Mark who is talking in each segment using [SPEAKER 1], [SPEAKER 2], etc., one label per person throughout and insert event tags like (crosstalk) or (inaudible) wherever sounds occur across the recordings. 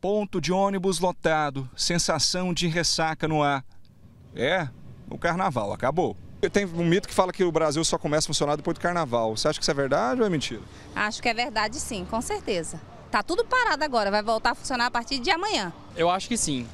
[SPEAKER 1] Ponto de ônibus lotado, sensação de ressaca no ar. É, o carnaval acabou. Tem um mito que fala que o Brasil só começa a funcionar depois do carnaval. Você acha que isso é verdade ou é mentira?
[SPEAKER 2] Acho que é verdade sim, com certeza. Tá tudo parado agora, vai voltar a funcionar a partir de amanhã. Eu acho que sim.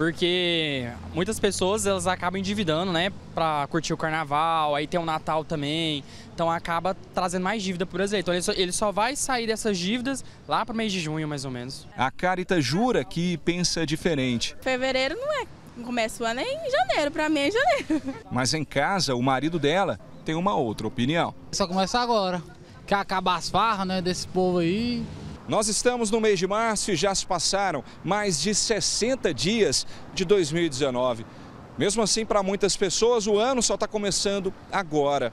[SPEAKER 2] Porque muitas pessoas elas acabam endividando, né? Pra curtir o carnaval, aí tem o Natal também. Então acaba trazendo mais dívida por brasileiro. Então ele só, ele só vai sair dessas dívidas lá pro mês de junho, mais ou menos.
[SPEAKER 1] A Carita jura que pensa diferente. Fevereiro não é. Começa o ano é em janeiro, pra mim é janeiro. (laughs) Mas em casa, o marido dela tem uma outra opinião. Só começa
[SPEAKER 2] agora. Quer acabar as farras, né? Desse povo aí.
[SPEAKER 1] Nós estamos no mês de março e já se passaram mais de 60 dias de 2019. Mesmo assim, para muitas pessoas, o ano só está começando agora.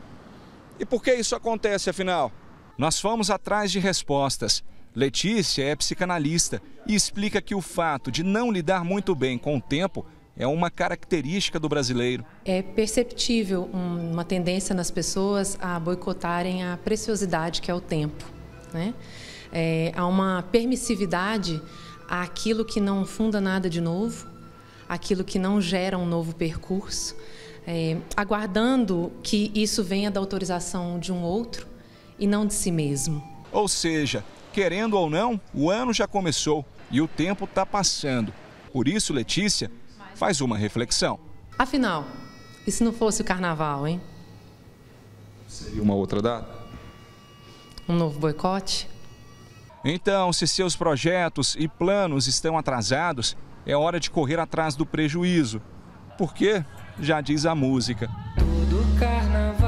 [SPEAKER 1] E por que isso acontece, afinal? Nós fomos atrás de respostas. Letícia é psicanalista e explica que o fato de não lidar muito bem com o tempo é uma característica do brasileiro.
[SPEAKER 2] É perceptível uma tendência nas pessoas a boicotarem a preciosidade que é o tempo. Né? É, há uma permissividade àquilo que não funda nada de novo, aquilo que não gera um novo percurso, é, aguardando que isso venha da autorização de um outro e não de si mesmo.
[SPEAKER 1] Ou seja, querendo ou não, o ano já começou e o tempo está passando. Por isso, Letícia faz uma reflexão.
[SPEAKER 2] Afinal, e se não fosse o carnaval, hein?
[SPEAKER 1] Seria uma outra data?
[SPEAKER 2] Um novo boicote?
[SPEAKER 1] Então, se seus projetos e planos estão atrasados, é hora de correr atrás do prejuízo. Porque, já diz a música.
[SPEAKER 2] Todo carnaval